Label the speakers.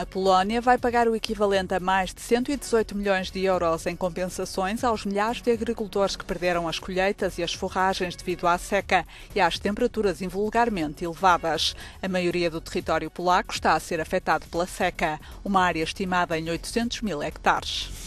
Speaker 1: A Polónia vai pagar o equivalente a mais de 118 milhões de euros em compensações aos milhares de agricultores que perderam as colheitas e as forragens devido à seca e às temperaturas invulgarmente elevadas. A maioria do território polaco está a ser afetado pela seca, uma área estimada em 800 mil hectares.